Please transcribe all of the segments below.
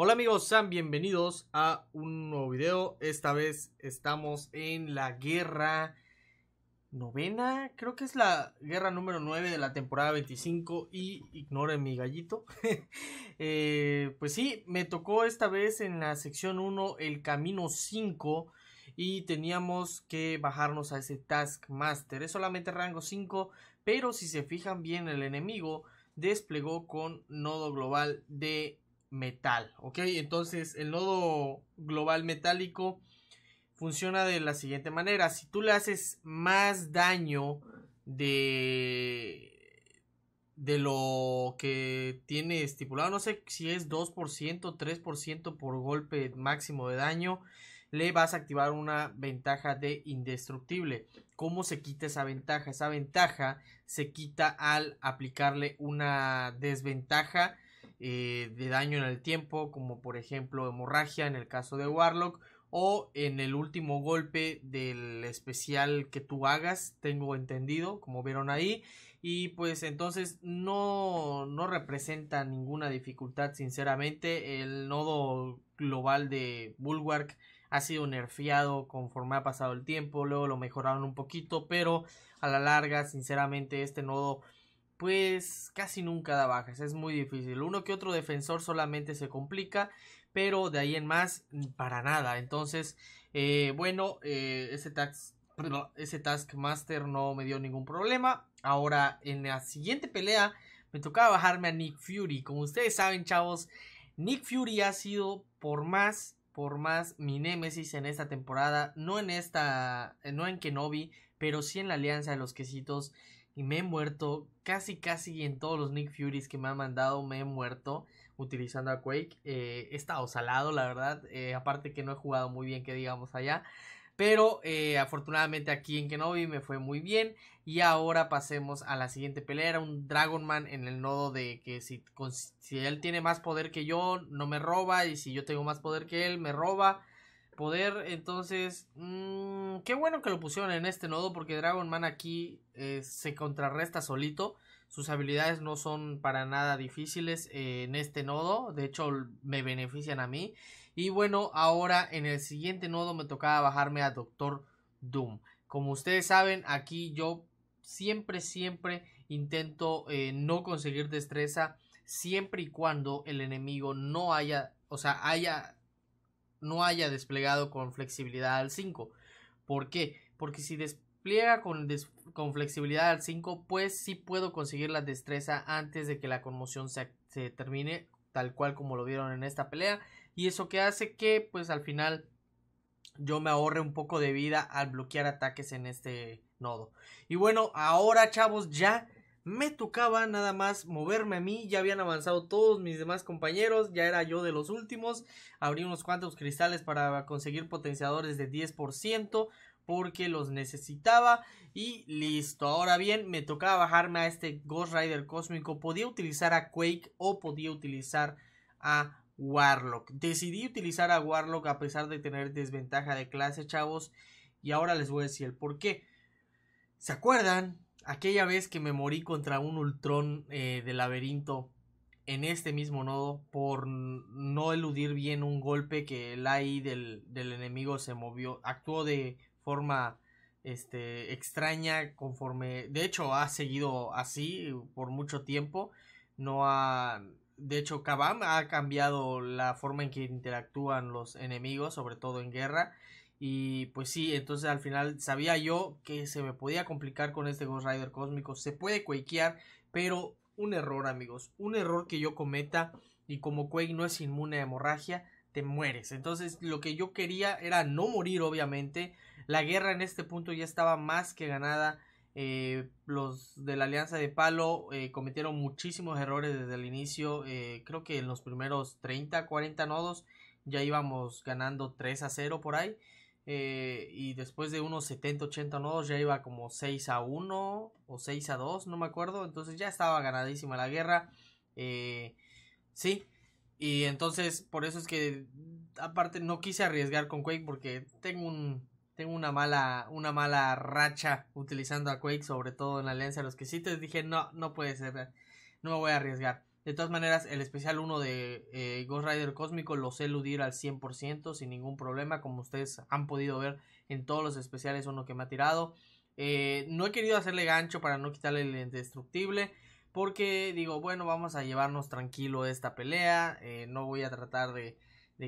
Hola amigos, sean bienvenidos a un nuevo video. Esta vez estamos en la guerra novena, creo que es la guerra número 9 de la temporada 25 y ignoren mi gallito. Eh, pues sí, me tocó esta vez en la sección 1 el camino 5 y teníamos que bajarnos a ese Taskmaster. Es solamente rango 5, pero si se fijan bien el enemigo desplegó con nodo global de metal, ¿ok? Entonces el nodo global metálico funciona de la siguiente manera. Si tú le haces más daño de de lo que tiene estipulado, no sé si es 2%, 3% por golpe máximo de daño, le vas a activar una ventaja de indestructible. ¿Cómo se quita esa ventaja? Esa ventaja se quita al aplicarle una desventaja eh, de daño en el tiempo, como por ejemplo hemorragia en el caso de Warlock, o en el último golpe del especial que tú hagas, tengo entendido, como vieron ahí, y pues entonces no, no representa ninguna dificultad, sinceramente, el nodo global de Bulwark ha sido nerfeado conforme ha pasado el tiempo, luego lo mejoraron un poquito, pero a la larga, sinceramente, este nodo pues casi nunca da bajas, es muy difícil. Uno que otro defensor solamente se complica, pero de ahí en más, para nada. Entonces, eh, bueno, eh, ese, tax, ese Taskmaster no me dio ningún problema. Ahora, en la siguiente pelea, me tocaba bajarme a Nick Fury. Como ustedes saben, chavos, Nick Fury ha sido por más, por más mi némesis en esta temporada. No en esta, no en Kenobi, pero sí en la Alianza de los Quesitos y me he muerto casi casi en todos los Nick Furies que me han mandado, me he muerto utilizando a Quake. Eh, he estado salado, la verdad. Eh, aparte que no he jugado muy bien, que digamos allá. Pero eh, afortunadamente aquí en Kenobi me fue muy bien. Y ahora pasemos a la siguiente pelea. Era un Dragon Man en el nodo de que si, si él tiene más poder que yo, no me roba. Y si yo tengo más poder que él, me roba poder. Entonces, mm, qué bueno que lo pusieron en este nodo porque Dragon Man aquí eh, se contrarresta solito. Sus habilidades no son para nada difíciles en este nodo. De hecho, me benefician a mí. Y bueno, ahora en el siguiente nodo me tocaba bajarme a Doctor Doom. Como ustedes saben, aquí yo siempre, siempre intento eh, no conseguir destreza siempre y cuando el enemigo no haya, o sea, haya no haya desplegado con flexibilidad al 5. ¿Por qué? Porque si despliega con, con flexibilidad al 5, pues sí puedo conseguir la destreza antes de que la conmoción se, se termine, tal cual como lo vieron en esta pelea. Y eso que hace que, pues al final, yo me ahorre un poco de vida al bloquear ataques en este nodo. Y bueno, ahora chavos, ya me tocaba nada más moverme a mí, ya habían avanzado todos mis demás compañeros, ya era yo de los últimos. Abrí unos cuantos cristales para conseguir potenciadores de 10% porque los necesitaba y listo. Ahora bien, me tocaba bajarme a este Ghost Rider cósmico. Podía utilizar a Quake o podía utilizar a Warlock. Decidí utilizar a Warlock a pesar de tener desventaja de clase, chavos. Y ahora les voy a decir el por qué. ¿Se acuerdan aquella vez que me morí contra un ultrón eh, de laberinto en este mismo nodo por no eludir bien un golpe que el AI del, enemigo se movió, actuó de forma este, extraña conforme, de hecho ha seguido así por mucho tiempo, no ha, de hecho Kabam ha cambiado la forma en que interactúan los enemigos, sobre todo en guerra, y pues sí, entonces al final sabía yo que se me podía complicar con este Ghost Rider cósmico. Se puede quakear, pero un error, amigos. Un error que yo cometa. Y como Quake no es inmune a hemorragia, te mueres. Entonces lo que yo quería era no morir, obviamente. La guerra en este punto ya estaba más que ganada. Eh, los de la Alianza de Palo eh, cometieron muchísimos errores desde el inicio. Eh, creo que en los primeros 30, 40 nodos ya íbamos ganando 3 a 0 por ahí. Eh, y después de unos 70, 80 nodos ya iba como 6 a 1 o 6 a 2, no me acuerdo. Entonces ya estaba ganadísima la guerra. Eh, sí. Y entonces por eso es que aparte no quise arriesgar con Quake porque tengo un tengo una mala una mala racha utilizando a Quake sobre todo en la alianza de los quesitos, dije no no puede ser no me voy a arriesgar de todas maneras, el especial 1 de eh, Ghost Rider Cósmico lo sé eludir al 100% sin ningún problema, como ustedes han podido ver en todos los especiales uno que me ha tirado. Eh, no he querido hacerle gancho para no quitarle el indestructible, porque digo, bueno, vamos a llevarnos tranquilo esta pelea, eh, no voy a tratar de,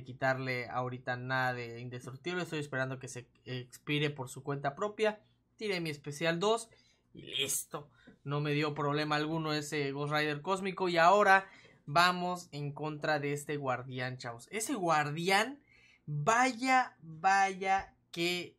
quitarle ahorita nada de indestructible. Estoy esperando que se expire por su cuenta propia. Tire mi especial 2 y listo. No me dio problema alguno ese Ghost Rider cósmico. Y ahora vamos en contra de este guardián, chavos. Ese guardián, vaya, vaya que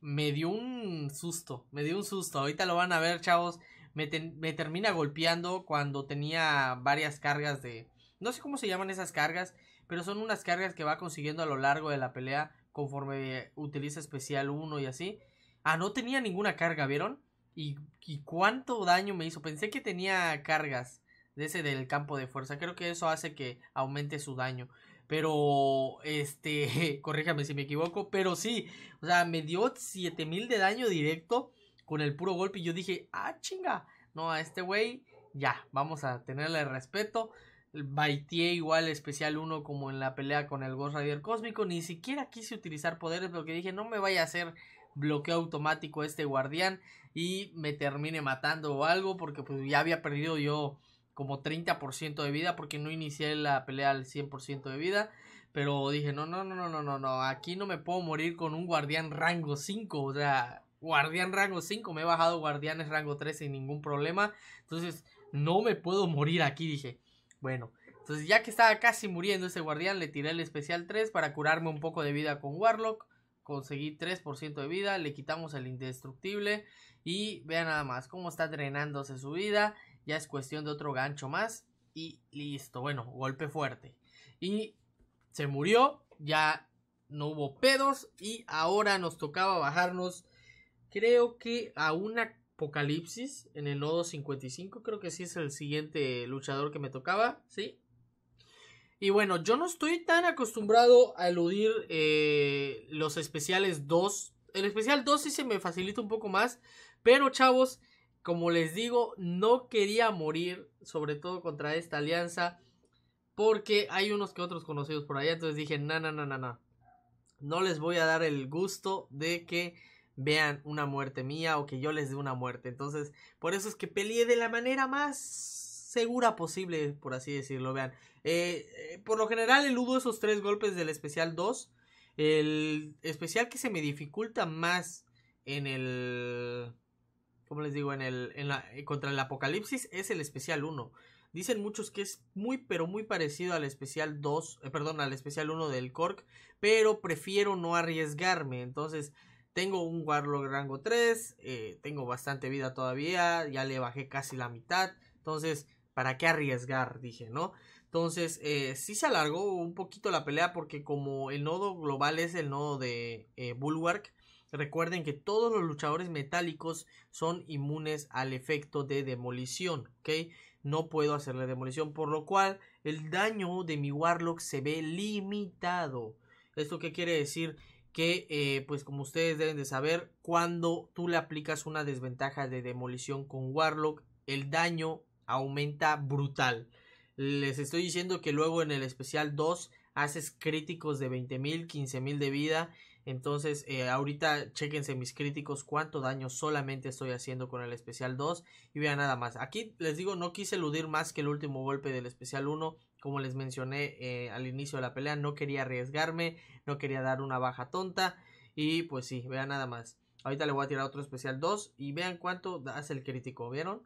me dio un susto. Me dio un susto. Ahorita lo van a ver, chavos. Me, me termina golpeando cuando tenía varias cargas de... No sé cómo se llaman esas cargas, pero son unas cargas que va consiguiendo a lo largo de la pelea conforme utiliza especial 1 y así. Ah, no tenía ninguna carga, ¿vieron? Y, cuánto daño me hizo. Pensé que tenía cargas de ese del campo de fuerza. Creo que eso hace que aumente su daño. Pero, este, corríjame si me equivoco. Pero sí, o sea, me dio 7000 de daño directo con el puro golpe. Y yo dije, ah, chinga. No, a este güey, ya, vamos a tenerle respeto. Baitié igual especial uno como en la pelea con el Ghost Rider Cósmico. Ni siquiera quise utilizar poderes que dije, no me vaya a hacer bloqueo automático este guardián y me termine matando o algo porque pues ya había perdido yo como 30% de vida porque no inicié la pelea al 100% de vida. Pero dije, no, no, no, no, no, no, aquí no me puedo morir con un guardián rango 5. O sea, guardián rango 5, me he bajado guardianes rango 3 sin ningún problema. Entonces, no me puedo morir aquí, dije. Bueno, entonces ya que estaba casi muriendo ese guardián, le tiré el especial 3 para curarme un poco de vida con Warlock conseguí 3% de vida, le quitamos el indestructible y vean nada más cómo está drenándose su vida, ya es cuestión de otro gancho más y listo, bueno, golpe fuerte. Y se murió, ya no hubo pedos y ahora nos tocaba bajarnos creo que a un apocalipsis en el nodo 55, creo que sí es el siguiente luchador que me tocaba, ¿sí? Y bueno, yo no estoy tan acostumbrado a eludir eh, los especiales 2. El especial 2 sí se me facilita un poco más. Pero chavos, como les digo, no quería morir, sobre todo contra esta alianza. Porque hay unos que otros conocidos por allá. Entonces dije, no, no, no, no. no. No les voy a dar el gusto de que vean una muerte mía o que yo les dé una muerte. Entonces, por eso es que peleé de la manera más segura posible, por así decirlo. Vean, eh, eh, por lo general eludo esos tres golpes del especial 2. El especial que se me dificulta más en el... ¿Cómo les digo? En el, en la, eh, contra el apocalipsis es el especial 1. Dicen muchos que es muy pero muy parecido al especial 2, perdón, al especial 1 del Cork, pero prefiero no arriesgarme. Entonces, tengo un Warlock rango 3, tengo bastante vida todavía, ya le bajé casi la mitad. Entonces, ¿Para qué arriesgar? Dije, ¿no? Entonces, eh, sí se alargó un poquito la pelea porque como el nodo global es el nodo de eh, Bulwark, recuerden que todos los luchadores metálicos son inmunes al efecto de demolición, ¿ok? No puedo hacerle demolición, por lo cual el daño de mi Warlock se ve limitado. ¿Esto qué quiere decir? que eh, pues como ustedes deben de saber, cuando tú le aplicas una desventaja de demolición con Warlock, el daño aumenta brutal. Les estoy diciendo que luego en el especial 2 haces críticos de 20.000, 15.000 de vida. Entonces, eh, ahorita chequense mis críticos cuánto daño solamente estoy haciendo con el especial 2 y vean nada más. Aquí les digo, no quise eludir más que el último golpe del especial 1. Como les mencioné eh, al inicio de la pelea, no quería arriesgarme, no quería dar una baja tonta. Y pues sí, vean nada más. Ahorita le voy a tirar otro especial 2 y vean cuánto hace el crítico, ¿vieron?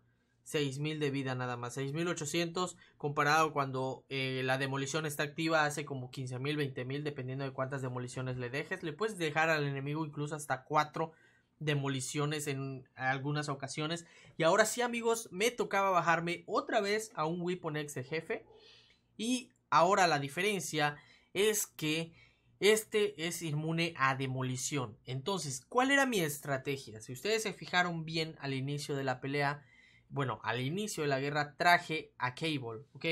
6.000 de vida nada más, 6.800 comparado cuando eh, la demolición está activa hace como 15.000, 20.000 dependiendo de cuántas demoliciones le dejes. Le puedes dejar al enemigo incluso hasta 4 demoliciones en algunas ocasiones. Y ahora sí amigos, me tocaba bajarme otra vez a un Weapon X de jefe. Y ahora la diferencia es que este es inmune a demolición. Entonces, ¿cuál era mi estrategia? Si ustedes se fijaron bien al inicio de la pelea, bueno, al inicio de la guerra traje a Cable, ¿ok?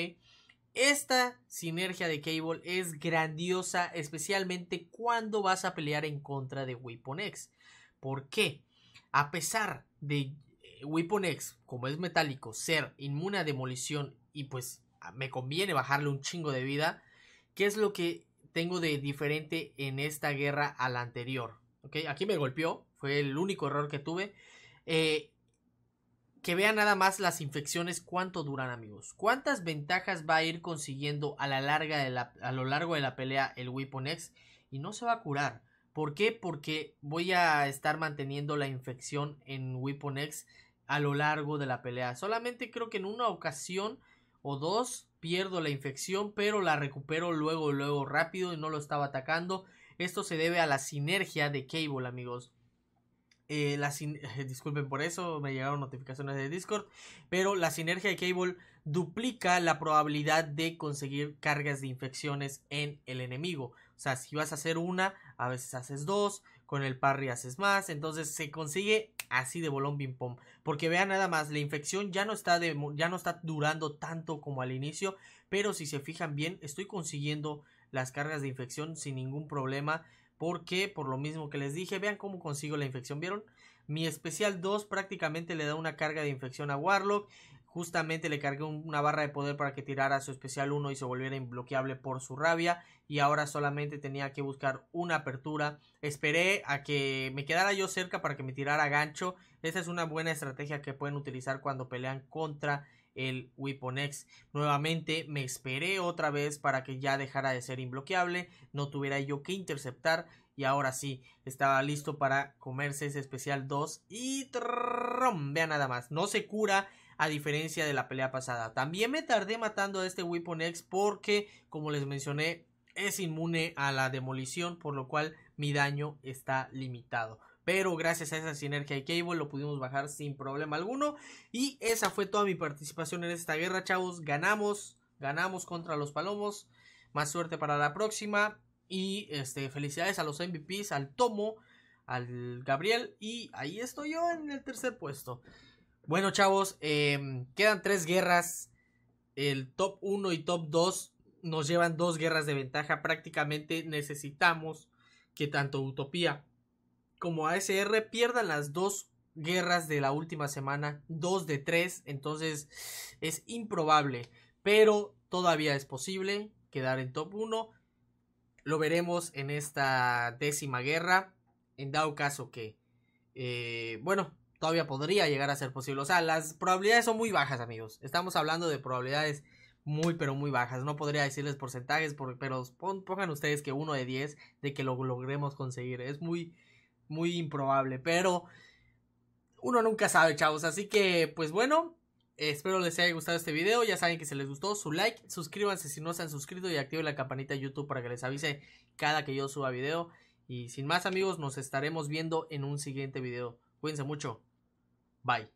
Esta sinergia de Cable es grandiosa, especialmente cuando vas a pelear en contra de Weapon X. ¿Por qué? A pesar de eh, Weapon X, como es metálico, ser inmune a demolición y pues me conviene bajarle un chingo de vida, ¿qué es lo que tengo de diferente en esta guerra a la anterior? ¿Ok? Aquí me golpeó, fue el único error que tuve. Eh, que vean nada más las infecciones cuánto duran amigos. ¿Cuántas ventajas va a ir consiguiendo a, la larga de la, a lo largo de la pelea el Weapon X? Y no se va a curar. ¿Por qué? Porque voy a estar manteniendo la infección en Weapon X a lo largo de la pelea. Solamente creo que en una ocasión o dos pierdo la infección, pero la recupero luego, luego rápido y no lo estaba atacando. Esto se debe a la sinergia de Cable, amigos. Eh, disculpen por eso, me llegaron notificaciones de Discord, pero la sinergia de Cable duplica la probabilidad de conseguir cargas de infecciones en el enemigo. O sea, si vas a hacer una, a veces haces dos, con el parry haces más, entonces se consigue así de bolón bim, Porque vean nada más, la infección ya no está de, ya no está durando tanto como al inicio, pero si se fijan bien, estoy consiguiendo las cargas de infección sin ningún problema. Porque por lo mismo que les dije, vean cómo consigo la infección, ¿vieron? Mi especial 2 prácticamente le da una carga de infección a Warlock. Justamente le cargué una barra de poder para que tirara su especial 1 y se volviera inbloqueable por su rabia. Y ahora solamente tenía que buscar una apertura. Esperé a que me quedara yo cerca para que me tirara gancho. esa es una buena estrategia que pueden utilizar cuando pelean contra el Weapon X. Nuevamente me esperé otra vez para que ya dejara de ser imbloqueable, no tuviera yo que interceptar y ahora sí, estaba listo para comerse ese especial 2 y trom, vean nada más, no se cura a diferencia de la pelea pasada. También me tardé matando a este Weapon X porque, como les mencioné, es inmune a la demolición, por lo cual mi daño está limitado pero gracias a esa sinergia de Cable lo pudimos bajar sin problema alguno. Y esa fue toda mi participación en esta guerra, chavos. Ganamos, ganamos contra los Palomos. Más suerte para la próxima. Y este, felicidades a los MVPs, al Tomo, al Gabriel. Y ahí estoy yo en el tercer puesto. Bueno, chavos, em, quedan tres guerras. El top 1 y top 2 nos llevan dos guerras de ventaja. Prácticamente necesitamos que tanto Utopía como ASR pierdan las dos guerras de la última semana, dos de tres, entonces es improbable, pero todavía es posible quedar en top 1. Lo veremos en esta décima guerra, en dado caso que, eh, bueno, todavía podría llegar a ser posible. O sea, las probabilidades son muy bajas, amigos. Estamos hablando de probabilidades muy, pero muy bajas. No podría decirles porcentajes, pero pongan ustedes que uno de 10 de que lo logremos conseguir. Es muy, muy improbable, pero uno nunca sabe, chavos. Así que, pues bueno, espero les haya gustado este video. Ya saben que si les gustó, su like, suscríbanse si no se han suscrito y activen la campanita de YouTube para que les avise cada que yo suba video. Y sin más amigos, nos estaremos viendo en un siguiente video. Cuídense mucho. Bye.